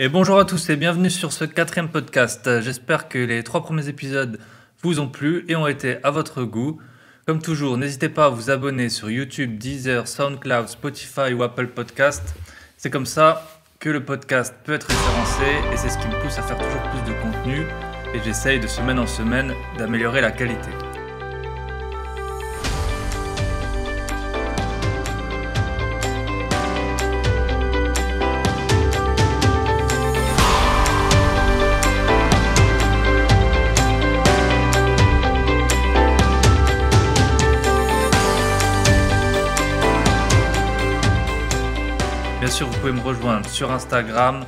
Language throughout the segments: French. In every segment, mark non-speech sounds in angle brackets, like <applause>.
Et bonjour à tous et bienvenue sur ce quatrième podcast. J'espère que les trois premiers épisodes vous ont plu et ont été à votre goût. Comme toujours, n'hésitez pas à vous abonner sur YouTube, Deezer, SoundCloud, Spotify ou Apple Podcast. C'est comme ça que le podcast peut être référencé et c'est ce qui me pousse à faire toujours plus de contenu et j'essaye de semaine en semaine d'améliorer la qualité. sur Instagram,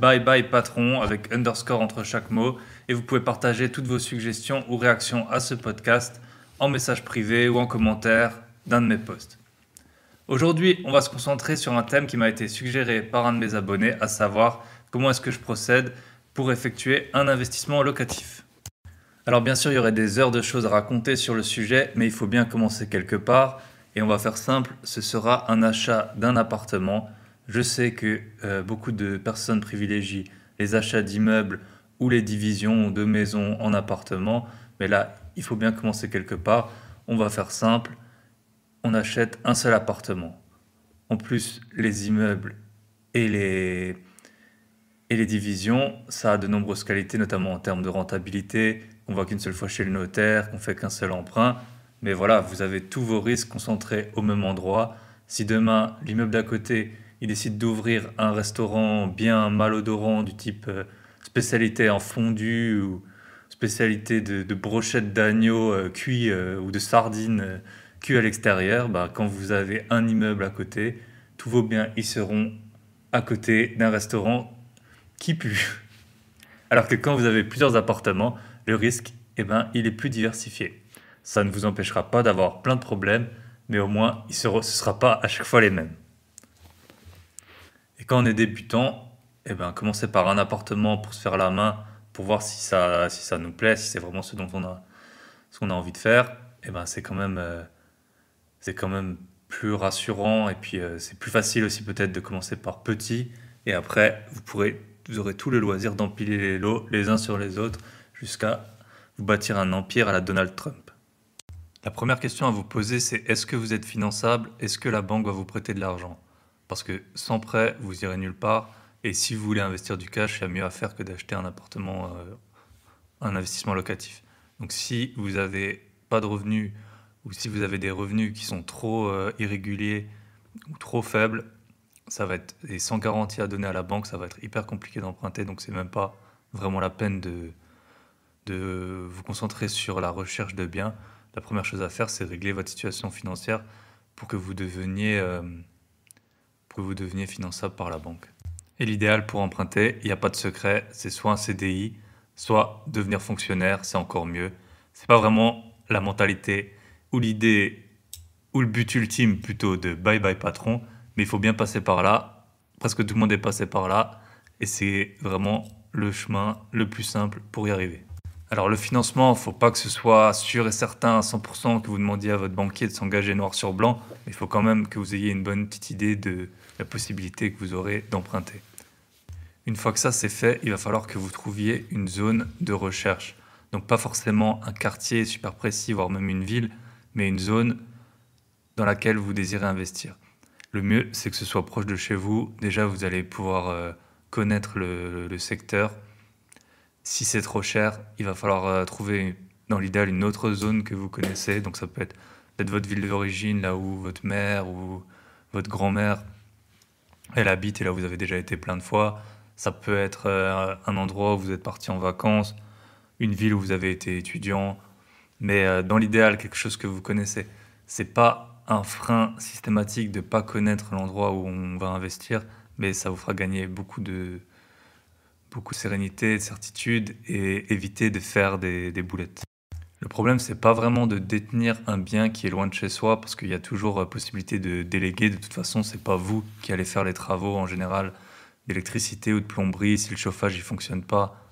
bye bye patron avec underscore entre chaque mot. Et vous pouvez partager toutes vos suggestions ou réactions à ce podcast en message privé ou en commentaire d'un de mes posts. Aujourd'hui, on va se concentrer sur un thème qui m'a été suggéré par un de mes abonnés, à savoir comment est-ce que je procède pour effectuer un investissement locatif. Alors bien sûr, il y aurait des heures de choses à raconter sur le sujet, mais il faut bien commencer quelque part. Et on va faire simple, ce sera un achat d'un appartement je sais que euh, beaucoup de personnes privilégient les achats d'immeubles ou les divisions de maisons en appartements, mais là, il faut bien commencer quelque part. On va faire simple, on achète un seul appartement. En plus, les immeubles et les, et les divisions, ça a de nombreuses qualités, notamment en termes de rentabilité, On voit qu'une seule fois chez le notaire, qu'on fait qu'un seul emprunt. Mais voilà, vous avez tous vos risques concentrés au même endroit. Si demain, l'immeuble d'à côté il décide d'ouvrir un restaurant bien malodorant du type euh, spécialité en fondue ou spécialité de, brochettes d'agneau euh, cuit euh, ou de sardines cuites à l'extérieur, bah, quand vous avez un immeuble à côté, tous vos biens y seront à côté d'un restaurant qui pue. <laughs> Alors que quand vous avez plusieurs appartements, le risque, et eh ben, il est plus diversifié. Ça ne vous empêchera pas d'avoir plein de problèmes, mais au moins, il ce ne sera pas à chaque fois les mêmes quand on est débutant, eh ben, commencer par un appartement pour se faire la main, pour voir si ça, si ça nous plaît, si c'est vraiment ce dont on a, ce qu'on a envie de faire. Eh ben, c'est quand même, euh, c'est quand même plus rassurant et puis euh, c'est plus facile aussi peut-être de commencer par petit et après vous pourrez, vous aurez tout le loisir d'empiler les lots les uns sur les autres jusqu'à vous bâtir un empire à la Donald Trump. La première question à vous poser, c'est est-ce que vous êtes finançable Est-ce que la banque va vous prêter de l'argent parce que sans prêt, vous irez nulle part. Et si vous voulez investir du cash, il y a mieux à faire que d'acheter un appartement, euh, un investissement locatif. Donc si vous n'avez pas de revenus ou si vous avez des revenus qui sont trop euh, irréguliers ou trop faibles, ça va être et sans garantie à donner à la banque, ça va être hyper compliqué d'emprunter. Donc c'est même pas vraiment la peine de, de vous concentrer sur la recherche de biens. La première chose à faire, c'est régler votre situation financière pour que vous deveniez euh, que vous deveniez finançable par la banque. Et l'idéal pour emprunter, il n'y a pas de secret, c'est soit un CDI, soit devenir fonctionnaire, c'est encore mieux. C'est pas vraiment la mentalité ou l'idée ou le but ultime plutôt de bye bye patron, mais il faut bien passer par là. Presque tout le monde est passé par là et c'est vraiment le chemin le plus simple pour y arriver. Alors le financement, faut pas que ce soit sûr et certain à 100% que vous demandiez à votre banquier de s'engager noir sur blanc, mais il faut quand même que vous ayez une bonne petite idée de la possibilité que vous aurez d'emprunter. Une fois que ça c'est fait, il va falloir que vous trouviez une zone de recherche. Donc pas forcément un quartier super précis, voire même une ville, mais une zone dans laquelle vous désirez investir. Le mieux, c'est que ce soit proche de chez vous. Déjà, vous allez pouvoir euh, connaître le secteur, si c'est trop cher, il va falloir euh, trouver dans l'idéal une autre zone que vous connaissez. Donc ça peut être peut-être votre ville d'origine, là où votre mère ou votre grand-mère elle habite et là vous avez déjà été plein de fois. Ça peut être euh, un endroit où vous êtes parti en vacances, une ville où vous avez été étudiant, mais euh, dans l'idéal quelque chose que vous connaissez. C'est pas un frein systématique de pas connaître l'endroit où on va investir, mais ça vous fera gagner beaucoup de beaucoup de sérénité, de certitude et éviter de faire des, boulettes. Le problème, c'est pas vraiment de détenir un bien qui est loin de chez soi, parce qu'il y a toujours euh, possibilité de déléguer. De toute façon, c'est pas vous qui allez faire les travaux en général d'électricité ou de plomberie. Si le chauffage ne fonctionne pas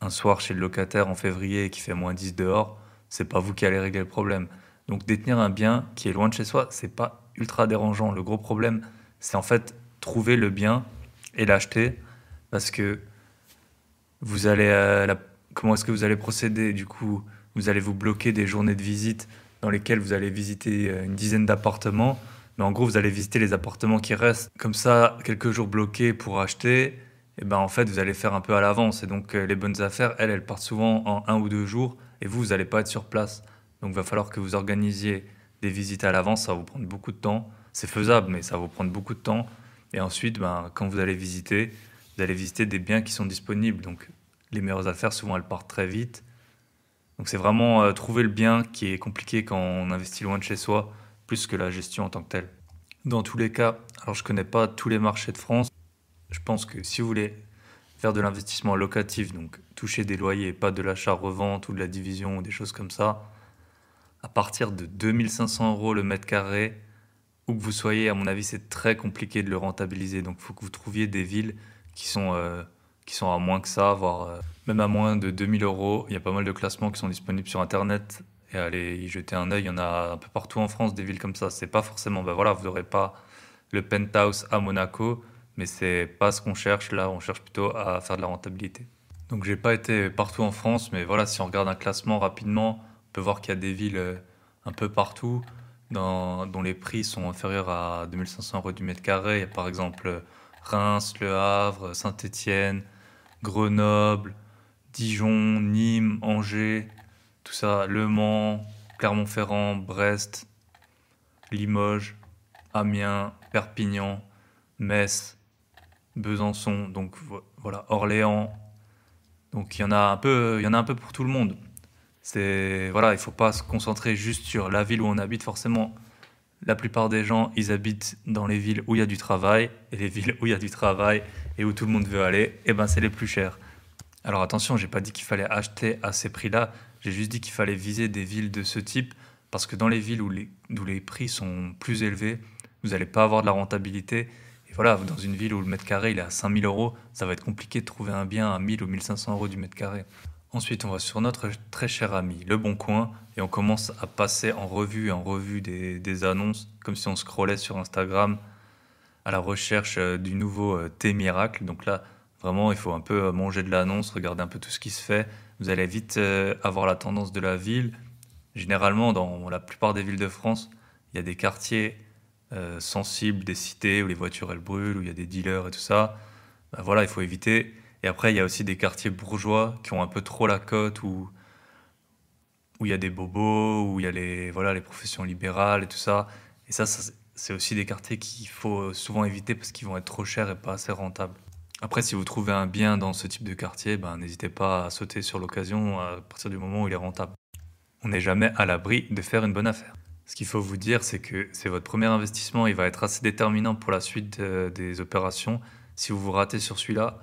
un soir chez le locataire en février qui fait moins 10 dehors, c'est pas vous qui allez régler le problème. Donc détenir un bien qui est loin de chez soi, c'est pas ultra dérangeant. Le gros problème, c'est en fait trouver le bien et l'acheter, parce que vous allez, euh, la... Comment est-ce que vous allez procéder Du coup, vous allez vous bloquer des journées de visite dans lesquelles vous allez visiter euh, une dizaine d'appartements. Mais en gros, vous allez visiter les appartements qui restent. Comme ça, quelques jours bloqués pour acheter, et eh ben en fait, vous allez faire un peu à l'avance. Et donc, euh, les bonnes affaires, elles, elles partent souvent en un ou deux jours. Et vous, vous n'allez pas être sur place. Donc, il va falloir que vous organisiez des visites à l'avance. Ça va vous prendre beaucoup de temps. C'est faisable, mais ça va vous prendre beaucoup de temps. Et ensuite, ben, quand vous allez visiter, vous allez visiter des biens qui sont disponibles. Donc, les meilleures affaires, souvent, elles partent très vite. Donc c'est vraiment euh, trouver le bien qui est compliqué quand on investit loin de chez soi, plus que la gestion en tant que telle. Dans tous les cas, alors je ne connais pas tous les marchés de France, je pense que si vous voulez faire de l'investissement locatif, donc toucher des loyers pas de l'achat-revente ou de la division ou des choses comme ça, à partir de 2500 euros le mètre carré, où que vous soyez, à mon avis, c'est très compliqué de le rentabiliser. Donc il faut que vous trouviez des villes qui sont... Euh, qui sont à moins que ça, voire euh, même à moins de 2000 euros. Il y a pas mal de classements qui sont disponibles sur Internet. Et allez y jeter un œil. Il y en a un peu partout en France, des villes comme ça. C'est pas forcément, ben voilà, vous n'aurez pas le penthouse à Monaco, mais c'est pas ce qu'on cherche là. On cherche plutôt à faire de la rentabilité. Donc j'ai pas été partout en France, mais voilà, si on regarde un classement rapidement, on peut voir qu'il y a des villes euh, un peu partout dont les prix sont inférieurs à 2500 euros du mètre carré. Il y a par exemple euh, Reims, Le Havre, Saint-Étienne, Grenoble, Dijon, Nîmes, Angers, tout ça, Le Mans, Clermont-Ferrand, Brest, Limoges, Amiens, Perpignan, Metz, Besançon, donc voilà, Orléans. Donc il y en a un peu, il y en a un peu pour tout le monde. C'est voilà, il faut pas se concentrer juste sur la ville où on habite forcément. La plupart des gens, ils habitent dans les villes où il y a du travail, et les villes où il y a du travail et où tout le monde veut aller, eh ben c'est les plus chers. Alors attention, j'ai pas dit qu'il fallait acheter à ces prix-là, j'ai juste dit qu'il fallait viser des villes de ce type, parce que dans les villes où les, prix sont plus élevés, vous n'allez pas avoir de la rentabilité. Et voilà, dans une ville où le mètre carré il est à 5000 euros, ça va être compliqué de trouver un bien à 1000 ou 1500 euros du mètre carré. Ensuite, on va sur notre très cher ami Le Bon Coin et on commence à passer en revue en revue des, annonces, comme si on scrollait sur Instagram à la recherche euh, du nouveau euh, thé miracle. Donc là, vraiment, il faut un peu euh, manger de l'annonce, regarder un peu tout ce qui se fait. Vous allez vite avoir la tendance de la ville. Généralement, dans la plupart des villes de France, il y a des quartiers sensibles, des cités où les voitures elles brûlent, où il y a des dealers et tout ça. Bah, voilà, il faut éviter et après, il y a aussi des quartiers bourgeois qui ont un peu trop la cote, où où il y a des bobos, où il y a les, voilà, les professions libérales et tout ça. Et ça, c'est aussi des quartiers qu'il faut souvent éviter parce qu'ils vont être trop chers et pas assez rentables. Après, si vous trouvez un bien dans ce type de quartier, ben, n'hésitez pas à sauter sur l'occasion à partir du moment où il est rentable. On n'est jamais à l'abri de faire une bonne affaire. Ce qu'il faut vous dire, c'est que c'est votre premier investissement, il va être assez déterminant pour la suite euh, des opérations. Si vous vous ratez sur celui-là,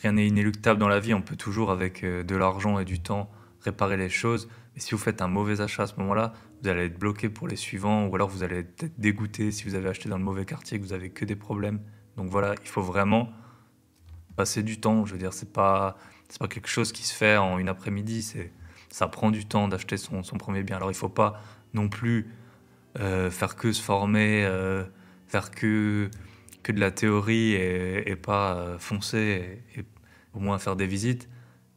rien n'est inéluctable dans la vie, on peut toujours avec euh, de l'argent et du temps réparer les choses, mais si vous faites un mauvais achat à ce moment-là, vous allez être bloqué pour les suivants, ou alors vous allez être dégoûté si vous avez acheté dans le mauvais quartier, que vous avez que des problèmes. Donc voilà, il faut vraiment passer du temps, je veux dire, c'est pas, c'est pas quelque chose qui se fait en une après-midi, c'est, ça prend du temps d'acheter son, son, premier bien. Alors il faut pas non plus euh, faire que se former, euh, faire que que de la théorie et, pas foncer et, au moins faire des visites.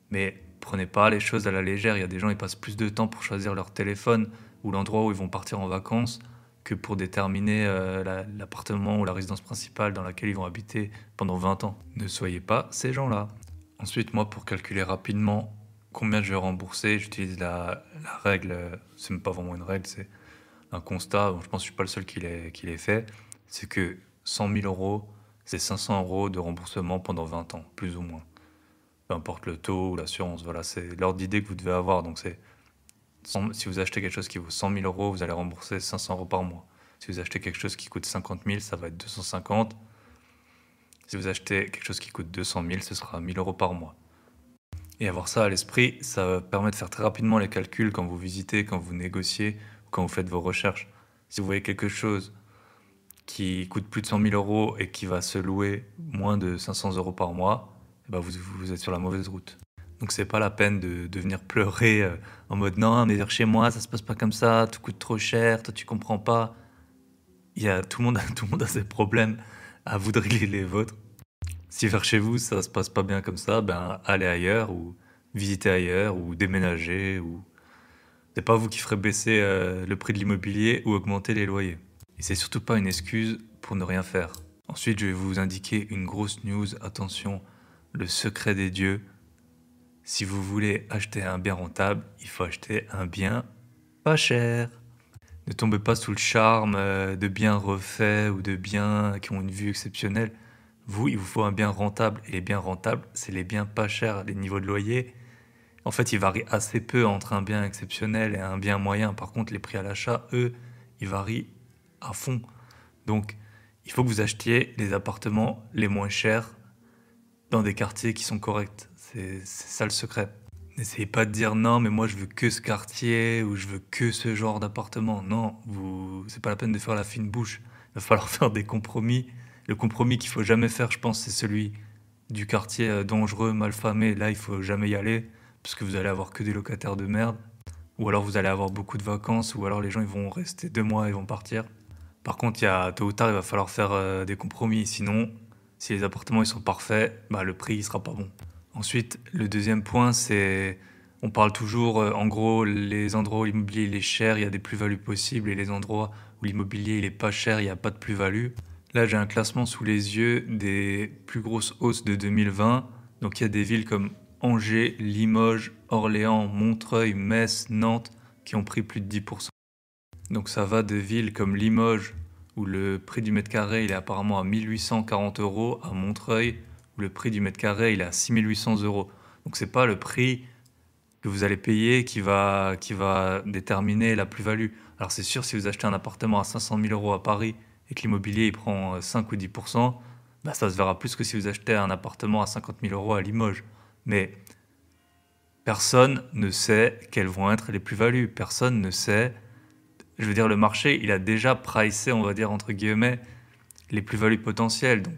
Mais prenez pas les choses à la légère. Il y a des gens, ils passent plus de temps pour choisir leur téléphone ou l'endroit où ils vont partir en vacances que pour déterminer euh, l'appartement ou la résidence principale dans laquelle ils vont habiter pendant 20 ans. Ne soyez pas ces gens-là. Ensuite, moi, pour calculer rapidement combien je vais rembourser, j'utilise la, règle, euh, c'est même pas vraiment une règle, c'est un constat, je pense que je suis pas le seul qui l'ait fait, c'est que 100 000 euros, c'est 500 euros de remboursement pendant 20 ans, plus ou moins peu importe le taux ou l'assurance. Voilà, c'est l'ordre d'idée que vous devez avoir. Donc, c'est si vous achetez quelque chose qui vaut 100 000 euros, vous allez rembourser 500 euros par mois. Si vous achetez quelque chose qui coûte 50 000, ça va être 250. Si vous achetez quelque chose qui coûte 200 000, ce sera 1000 euros par mois. Et avoir ça à l'esprit, ça permet de faire très rapidement les calculs quand vous visitez, quand vous négociez, quand vous faites vos recherches. Si vous voyez quelque chose qui coûte plus de 100 000 euros et qui va se louer moins de 500 euros par mois, bah, vous, êtes sur la mauvaise route. Donc c'est pas la peine de, venir pleurer euh, en mode non, mais vers chez moi, ça se passe pas comme ça, tout coûte trop cher, toi tu comprends pas. Il y a, tout, le monde, <laughs> tout le monde a ses problèmes, à vous de régler les vôtres. Si vers chez vous ça se passe pas bien comme ça, ben allez ailleurs ou visitez ailleurs ou déménagez ou n'est pas vous qui ferez baisser euh, le prix de l'immobilier ou augmenter les loyers. Et c'est surtout pas une excuse pour ne rien faire. Ensuite, je vais vous indiquer une grosse news, attention, le secret des dieux. Si vous voulez acheter un bien rentable, il faut acheter un bien pas cher. Ne tombez pas sous le charme euh, de biens refaits ou de biens qui ont une vue exceptionnelle. Vous, il vous faut un bien rentable. Et les biens rentables, c'est les biens pas chers, les niveaux de loyer. En fait, ils varient assez peu entre un bien exceptionnel et un bien moyen. Par contre, les prix à l'achat, eux, ils varient à fond. Donc, il faut que vous achetiez les appartements les moins chers dans des quartiers qui sont corrects. C'est ça le secret. N'essayez pas de dire non, mais moi je veux que ce quartier ou je veux que ce genre d'appartement. Non, vous, c'est pas la peine de faire la fine bouche. Il va falloir <laughs> faire des compromis. Le compromis qu'il faut jamais faire, je pense, c'est celui du quartier euh, dangereux, mal malfamé. Là, il faut jamais y aller parce que vous allez avoir que des locataires de merde. Ou alors vous allez avoir beaucoup de vacances, ou alors les gens ils vont rester deux mois et vont partir. Par contre, il y a tôt ou tard, il va falloir faire euh, des compromis. Sinon, si les appartements ils sont parfaits, bah, le prix ne sera pas bon. Ensuite, le deuxième point, c'est on parle toujours, euh, en gros, les endroits où l'immobilier est cher, il y a des plus-values possibles, et les endroits où l'immobilier n'est pas cher, il n'y a pas de plus-value. Là, j'ai un classement sous les yeux des plus grosses hausses de 2020. Donc, il y a des villes comme Angers, Limoges, Orléans, Montreuil, Metz, Nantes qui ont pris plus de 10%. Donc, ça va de villes comme Limoges, où le prix du mètre carré il est apparemment à 1840 euros, à Montreuil, où le prix du mètre carré il est à 6800 euros. Donc n'est pas le prix que vous allez payer qui va, qui va déterminer la plus-value. Alors c'est sûr, si vous achetez un appartement à 500 000 euros à Paris et que l'immobilier il prend 5 euh, ou 10 bah, ça se verra plus que si vous achetez un appartement à 50 000 euros à Limoges. Mais personne ne sait quelles vont être les plus-values. Personne ne sait je veux dire, le marché, il a déjà pricé, on va dire, entre guillemets, les plus-values potentielles. Donc,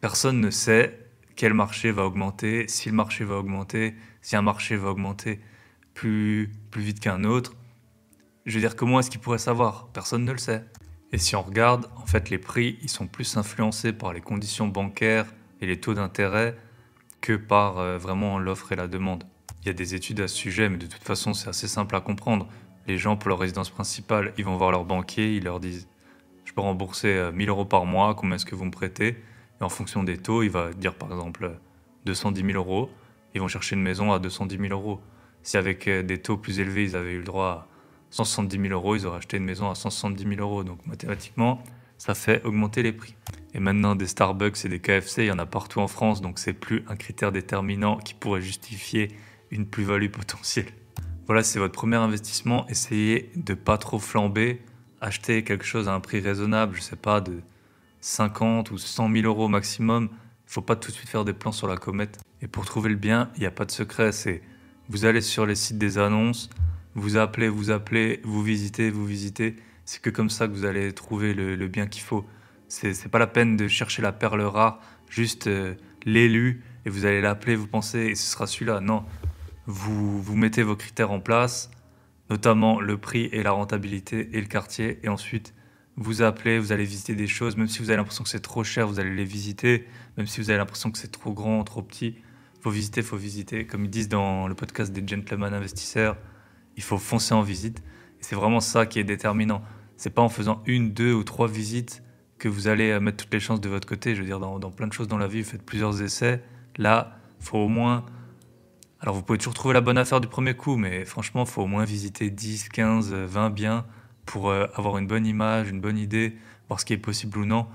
personne ne sait quel marché va augmenter, si le marché va augmenter, si un marché va augmenter plus, plus vite qu'un autre. Je veux dire, comment est-ce qu'il pourrait savoir Personne ne le sait. Et si on regarde, en fait, les prix, ils sont plus influencés par les conditions bancaires et les taux d'intérêt que par euh, vraiment l'offre et la demande. Il y a des études à ce sujet, mais de toute façon, c'est assez simple à comprendre les gens pour leur résidence principale, ils vont voir leur banquier, ils leur disent je peux rembourser 1000 euh, euros par mois, combien est-ce que vous me prêtez Et en fonction des taux, il va dire par exemple 210 euh, 000 euros, ils vont chercher une maison à 210 000 euros. Si avec euh, des taux plus élevés, ils avaient eu le droit à 170 000 euros, ils auraient acheté une maison à 170 000 euros. Donc mathématiquement, ça fait augmenter les prix. Et maintenant, des Starbucks et des KFC, il y en a partout en France, donc c'est plus un critère déterminant qui pourrait justifier une plus-value potentielle voilà, c'est votre premier investissement, essayez de pas trop flamber, achetez quelque chose à un prix raisonnable, je sais pas, de 50 ou 100 000 euros au maximum. Il faut pas tout de suite faire des plans sur la comète. Et pour trouver le bien, il n'y a pas de secret, c'est vous allez sur les sites des annonces, vous appelez, vous appelez, vous visitez, vous visitez. C'est que comme ça que vous allez trouver le, bien qu'il faut. C'est pas la peine de chercher la perle rare, juste euh, l'élu, et vous allez l'appeler, vous pensez, et ce sera celui-là. Non, vous, vous mettez vos critères en place, notamment le prix et la rentabilité et le quartier, et ensuite vous appelez, vous allez visiter des choses, même si vous avez l'impression que c'est trop cher, vous allez les visiter, même si vous avez l'impression que c'est trop grand, trop petit, faut visiter, faut visiter. Comme ils disent dans le podcast des gentlemen investisseurs, il faut foncer en visite. Et c'est vraiment ça qui est déterminant. C'est pas en faisant une, deux ou trois visites que vous allez euh, mettre toutes les chances de votre côté. Je veux dire, dans, plein de choses dans la vie, vous faites plusieurs essais. Là, faut au moins alors vous pouvez toujours trouver la bonne affaire du premier coup, mais franchement, il faut au moins visiter 10, 15, 20 biens pour euh, avoir une bonne image, une bonne idée, voir ce qui est possible ou non.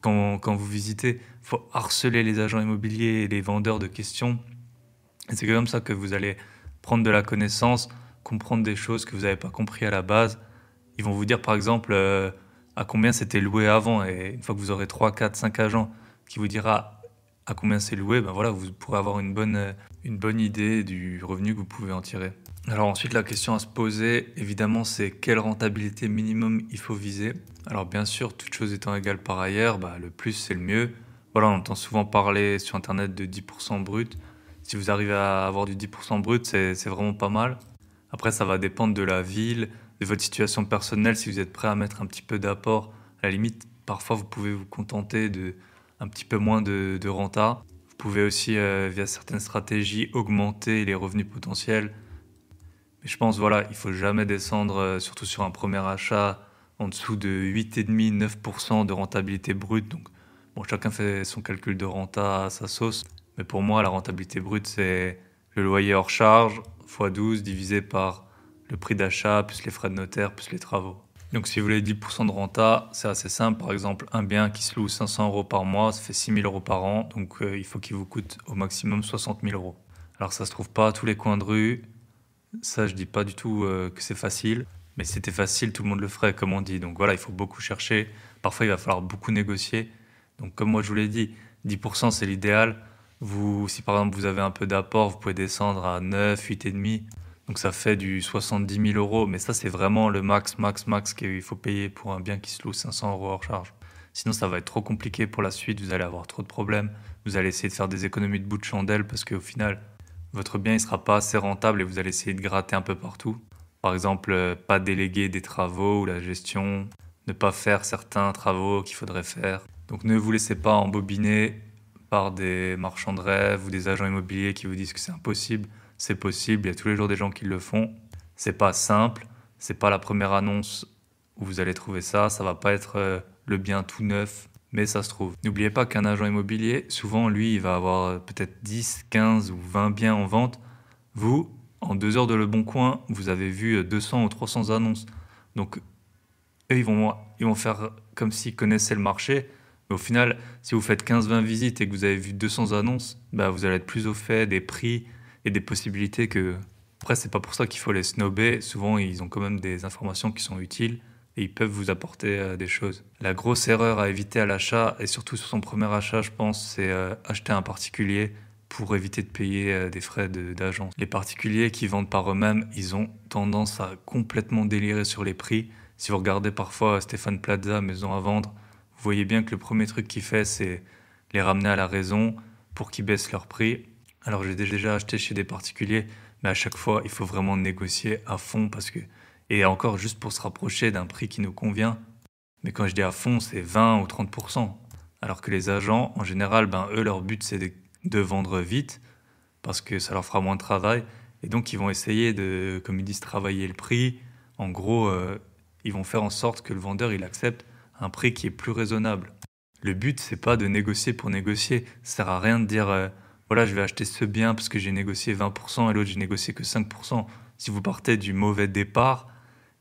Quand, vous visitez, il faut harceler les agents immobiliers et les vendeurs de questions. c'est comme ça que vous allez prendre de la connaissance, comprendre des choses que vous n'avez pas compris à la base. Ils vont vous dire par exemple euh, à combien c'était loué avant. Et une fois que vous aurez 3, 4, 5 agents qui vous dira à combien c'est loué, ben voilà, vous pourrez avoir une bonne, une bonne idée du revenu que vous pouvez en tirer. Alors ensuite, la question à se poser, évidemment, c'est quelle rentabilité minimum il faut viser. Alors bien sûr, toutes choses étant égales par ailleurs, bah, le plus c'est le mieux. Voilà, on entend souvent parler sur Internet de 10% brut. Si vous arrivez à avoir du 10% brut, c'est vraiment pas mal. Après, ça va dépendre de la ville, de votre situation personnelle, si vous êtes prêt à mettre un petit peu d'apport. À la limite, parfois, vous pouvez vous contenter de un petit peu moins de, renta. Vous pouvez aussi, euh, via certaines stratégies, augmenter les revenus potentiels. Mais je pense, voilà, il faut jamais descendre, euh, surtout sur un premier achat, en dessous de 8,5-9% de rentabilité brute. Donc, bon, chacun fait son calcul de renta à sa sauce. Mais pour moi, la rentabilité brute, c'est le loyer hors charge x 12 divisé par le prix d'achat, plus les frais de notaire, plus les travaux. Donc si vous voulez 10% de renta, c'est assez simple. Par exemple, un bien qui se loue 500 euros par mois, ça fait 6 000 euros par an. Donc euh, il faut qu'il vous coûte au maximum 60 000 euros. Alors ça se trouve pas à tous les coins de rue. Ça, je dis pas du tout euh, que c'est facile. Mais si c'était facile, tout le monde le ferait, comme on dit. Donc voilà, il faut beaucoup chercher. Parfois, il va falloir beaucoup négocier. Donc comme moi, je vous l'ai dit, 10% c'est l'idéal. Vous, si par exemple vous avez un peu d'apport, vous pouvez descendre à 9, 8,5. Donc ça fait du 70 000 euros, mais ça c'est vraiment le max, max, max qu'il faut payer pour un bien qui se loue 500 euros hors charge. Sinon ça va être trop compliqué pour la suite, vous allez avoir trop de problèmes, vous allez essayer de faire des économies de bout de chandelle parce qu'au final, votre bien ne sera pas assez rentable et vous allez essayer de gratter un peu partout. Par exemple, euh, pas déléguer des travaux ou la gestion, ne pas faire certains travaux qu'il faudrait faire. Donc ne vous laissez pas embobiner par des marchands de rêve ou des agents immobiliers qui vous disent que c'est impossible c'est possible, il y a tous les jours des gens qui le font. C'est pas simple, c'est pas la première annonce où vous allez trouver ça, ça va pas être euh, le bien tout neuf, mais ça se trouve. N'oubliez pas qu'un agent immobilier, souvent lui, il va avoir euh, peut-être 10, 15 ou 20 biens en vente. Vous, en deux heures de Le Bon Coin, vous avez vu 200 euh, ou 300 annonces. Donc, eux, ils vont, ils vont faire comme s'ils connaissaient le marché. Mais au final, si vous faites 15-20 visites et que vous avez vu 200 annonces, bah, vous allez être plus au fait des prix, des possibilités que. Après, c'est pas pour ça qu'il faut les snober. Souvent, ils ont quand même des informations qui sont utiles et ils peuvent vous apporter euh, des choses. La grosse erreur à éviter à l'achat, et surtout sur son premier achat, je pense, c'est euh, acheter un particulier pour éviter de payer euh, des frais d'agence. les particuliers qui vendent par eux-mêmes, ils ont tendance à complètement délirer sur les prix. Si vous regardez parfois Stéphane Plaza, Maison à vendre, vous voyez bien que le premier truc qu'il fait, c'est les ramener à la raison pour qu'ils baissent leur prix alors j'ai déjà acheté chez des particuliers, mais à chaque fois, il faut vraiment négocier à fond parce que et encore juste pour se rapprocher d'un prix qui nous convient. Mais quand je dis à fond, c'est 20 ou 30 alors que les agents en général, ben eux leur but c'est de, vendre vite parce que ça leur fera moins de travail et donc ils vont essayer de comme ils disent travailler le prix. En gros, euh, ils vont faire en sorte que le vendeur il accepte un prix qui est plus raisonnable. Le but c'est pas de négocier pour négocier, ça sert à rien de dire euh, voilà, je vais acheter ce bien parce que j'ai négocié 20% et l'autre, j'ai négocié que 5%. Si vous partez du mauvais départ,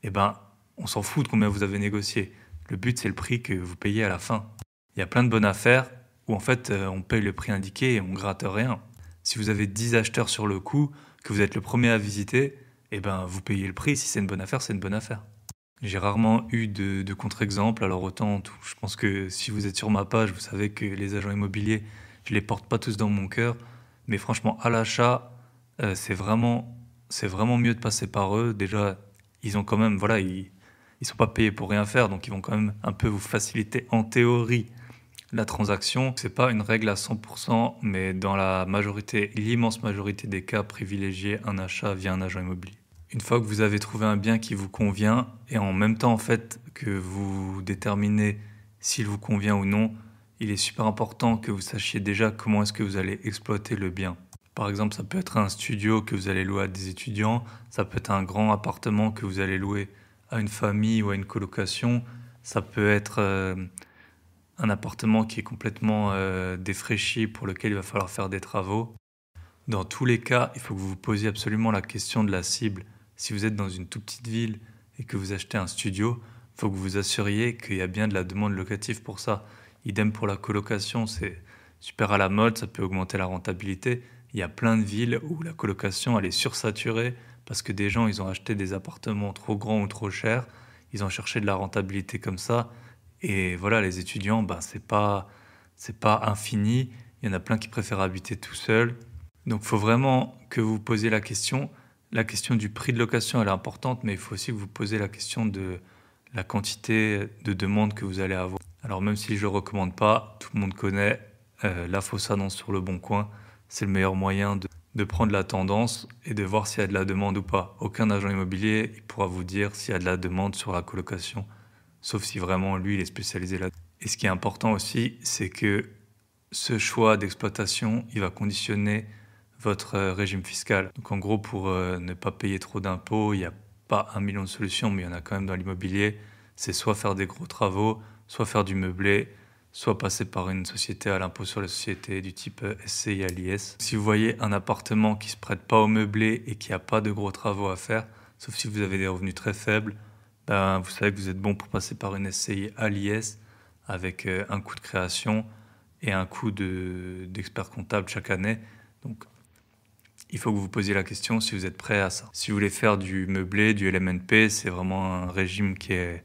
eh ben, on s'en fout de combien vous avez négocié. Le but, c'est le prix que vous payez à la fin. Il y a plein de bonnes affaires où en fait, euh, on paye le prix indiqué et on gratte rien. Si vous avez 10 acheteurs sur le coup, que vous êtes le premier à visiter, eh ben, vous payez le prix. Si c'est une bonne affaire, c'est une bonne affaire. J'ai rarement eu de, contre-exemple, alors autant, je pense que si vous êtes sur ma page, vous savez que les agents immobiliers je les porte pas tous dans mon cœur, mais franchement, à l'achat, euh, c'est vraiment, c'est vraiment mieux de passer par eux. Déjà, ils ont quand même, voilà, ils, sont pas payés pour rien faire, donc ils vont quand même un peu vous faciliter en théorie la transaction. C'est pas une règle à 100%, mais dans la majorité, l'immense majorité des cas, privilégier un achat via un agent immobilier. Une fois que vous avez trouvé un bien qui vous convient et en même temps en fait que vous déterminez s'il vous convient ou non, il est super important que vous sachiez déjà comment est-ce que vous allez exploiter le bien. Par exemple, ça peut être un studio que vous allez louer à des étudiants, ça peut être un grand appartement que vous allez louer à une famille ou à une colocation, ça peut être euh, un appartement qui est complètement euh, défraîchi pour lequel il va falloir faire des travaux. Dans tous les cas, il faut que vous vous posiez absolument la question de la cible. Si vous êtes dans une toute petite ville et que vous achetez un studio, il faut que vous vous assuriez qu'il y a bien de la demande locative pour ça. Idem pour la colocation, c'est super à la mode, ça peut augmenter la rentabilité. Il y a plein de villes où la colocation elle est sursaturée parce que des gens ils ont acheté des appartements trop grands ou trop chers, ils ont cherché de la rentabilité comme ça. Et voilà, les étudiants, ben, c'est pas c'est pas infini. Il y en a plein qui préfèrent habiter tout seul. Donc, il faut vraiment que vous posiez la question. La question du prix de location, elle est importante, mais il faut aussi que vous posiez la question de la quantité de demandes que vous allez avoir. Alors même si je ne recommande pas, tout le monde connaît euh, la fausse annonce sur le bon coin. C'est le meilleur moyen de, prendre la tendance et de voir s'il y a de la demande ou pas. Aucun agent immobilier ne pourra vous dire s'il y a de la demande sur la colocation, sauf si vraiment lui il est spécialisé là. Et ce qui est important aussi, c'est que ce choix d'exploitation, il va conditionner votre euh, régime fiscal. Donc en gros, pour euh, ne pas payer trop d'impôts, il n'y a pas un million de solutions, mais il y en a quand même dans l'immobilier. C'est soit faire des gros travaux, soit faire du meublé, soit passer par une société à l'impôt sur les sociétés du type SCI à Si vous voyez un appartement qui se prête pas au meublé et qui n'a pas de gros travaux à faire, sauf si vous avez des revenus très faibles, ben vous savez que vous êtes bon pour passer par une SCI à l'IS avec euh, un coût de création et un coût d'expert comptable chaque année. Donc il faut que vous posiez la question si vous êtes prêt à ça. Si vous voulez faire du meublé, du LMNP, c'est vraiment un régime qui est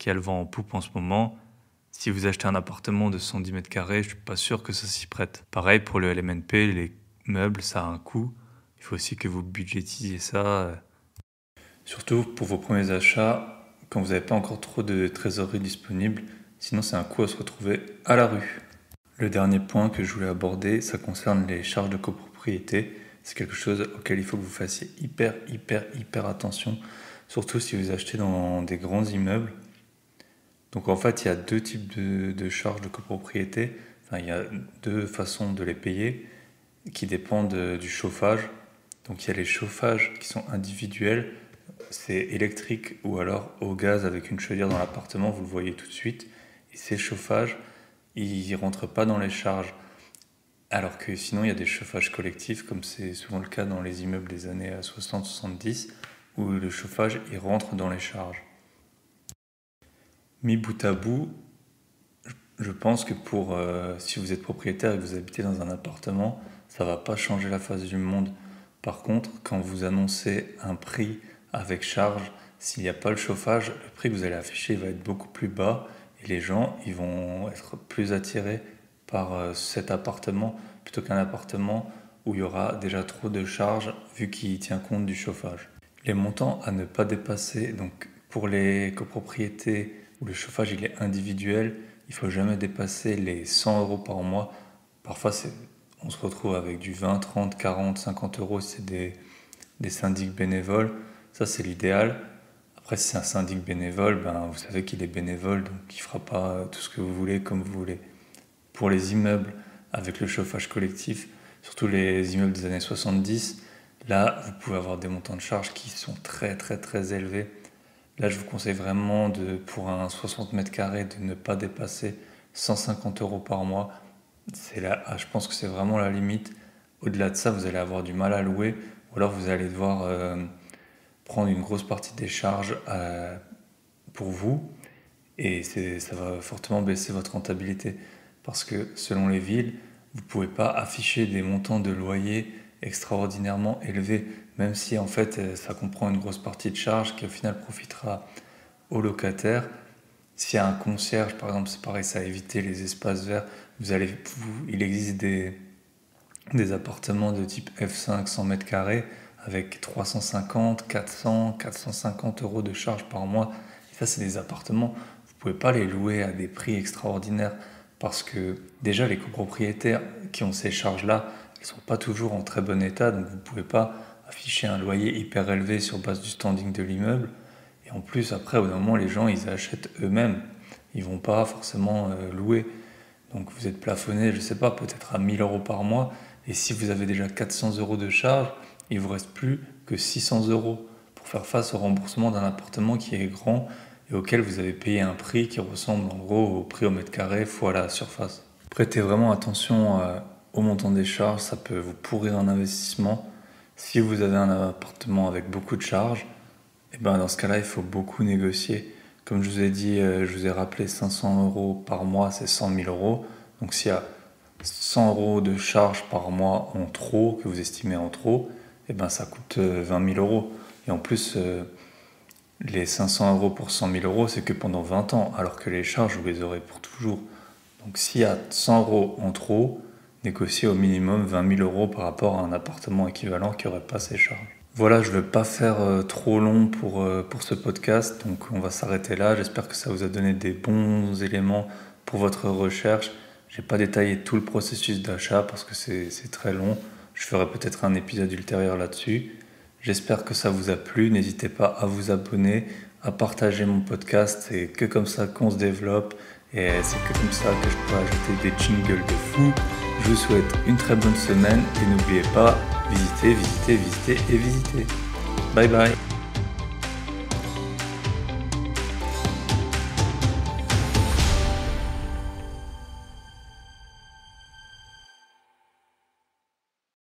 qui a le vent en poupe en ce moment, si vous achetez un appartement de 110 mètres carrés, je suis pas sûr que ça s'y prête. Pareil pour le LMNP, les meubles, ça a un coût. Il faut aussi que vous budgétisiez ça. Euh. Surtout pour vos premiers achats, quand vous n'avez pas encore trop de trésorerie disponible, sinon c'est un coup à se retrouver à la rue. Le dernier point que je voulais aborder, ça concerne les charges de copropriété. C'est quelque chose auquel il faut que vous fassiez hyper, hyper, hyper attention, surtout si vous achetez dans des grands immeubles. Donc en fait, il y a deux types de, charges de copropriété. Enfin, il y a deux façons de les payer qui dépendent euh, du chauffage. Donc il y a les chauffages qui sont individuels, c'est électrique ou alors au gaz avec une chaudière dans l'appartement, vous le voyez tout de suite. Et ces chauffages, ils ne rentrent pas dans les charges. Alors que sinon, il y a des chauffages collectifs, comme c'est souvent le cas dans les immeubles des années 60-70, euh, où le chauffage, il rentre dans les charges mis bout à bout, je pense que pour euh, si vous êtes propriétaire et que vous habitez dans un appartement, ça va pas changer la face du monde. Par contre, quand vous annoncez un prix avec charge, s'il n'y a pas le chauffage, le prix que vous allez afficher va être beaucoup plus bas et les gens ils vont être plus attirés par euh, cet appartement plutôt qu'un appartement où il y aura déjà trop de charges vu qu'il tient compte du chauffage. Les montants à ne pas dépasser, donc pour les copropriétés où le chauffage il est individuel, il faut jamais dépasser les 100 euros par mois. Parfois, on se retrouve avec du 20, 30, 40, 50 euros, c'est des, des syndics bénévoles. Ça, c'est l'idéal. Après, si c'est un syndic bénévole, ben, vous savez qu'il est bénévole, donc il ne fera pas tout ce que vous voulez comme vous voulez. Pour les immeubles, avec le chauffage collectif, surtout les immeubles des années 70, là, vous pouvez avoir des montants de charges qui sont très, très, très élevés. Là, je vous conseille vraiment de, pour un 60 mètres carrés de ne pas dépasser 150 euros par mois. C'est là, ah, je pense que c'est vraiment la limite. Au-delà de ça, vous allez avoir du mal à louer ou alors vous allez devoir euh, prendre une grosse partie des charges euh, pour vous et ça va fortement baisser votre rentabilité parce que selon les villes, vous ne pouvez pas afficher des montants de loyer extraordinairement élevés même si en fait euh, ça comprend une grosse partie de charge qui au final profitera aux locataire. S'il y a un concierge, par exemple, c'est pareil, ça a les espaces verts. Vous allez, il existe des, des appartements de type F5 100 mètres carrés avec 350, 400, 450 euros de charges par mois. Et ça, c'est des appartements. Vous pouvez pas les louer à des prix extraordinaires parce que déjà les copropriétaires qui ont ces charges-là, ils sont pas toujours en très bon état, donc vous pouvez pas afficher un loyer hyper élevé sur base du standing de l'immeuble. Et en plus, après, au moment, les gens, ils achètent eux-mêmes. Ils vont pas forcément euh, louer. Donc vous êtes plafonné, je sais pas, peut-être à 1000 euros par mois. Et si vous avez déjà 400 euros de charge, il vous reste plus que 600 euros pour faire face au remboursement d'un appartement qui est grand et auquel vous avez payé un prix qui ressemble en gros au prix au mètre carré fois la surface. Prêtez vraiment attention euh, au montant des charges, ça peut vous pourrir un investissement. Si vous avez un appartement avec beaucoup de charges, et eh ben, dans ce cas-là, il faut beaucoup négocier. Comme je vous ai dit, euh, je vous ai rappelé 500 euros par mois, c'est 100 000 euros. Donc s'il y a 100 euros de charges par mois en trop, que vous estimez en trop, et eh ben ça coûte 20 euh, 000 euros. Et en plus, euh, les 500 euros pour 100 000 euros, c'est que pendant 20 ans, alors que les charges, vous les aurez pour toujours. Donc s'il y a 100 euros en trop, négocier au minimum 20 000 euros par rapport à un appartement équivalent qui n'aurait pas ces charges. Voilà, je ne veux pas faire euh, trop long pour, euh, pour ce podcast, donc on va s'arrêter là. J'espère que ça vous a donné des bons éléments pour votre recherche. Je n'ai pas détaillé tout le processus d'achat parce que c'est très long. Je ferai peut-être un épisode ultérieur là-dessus. J'espère que ça vous a plu. N'hésitez pas à vous abonner, à partager mon podcast. C'est que comme ça qu'on se développe et c'est que comme ça que je peux ajouter des jingles de fou. Je vous souhaite une très bonne semaine et n'oubliez pas, visiter, visiter, visiter et visiter. Bye bye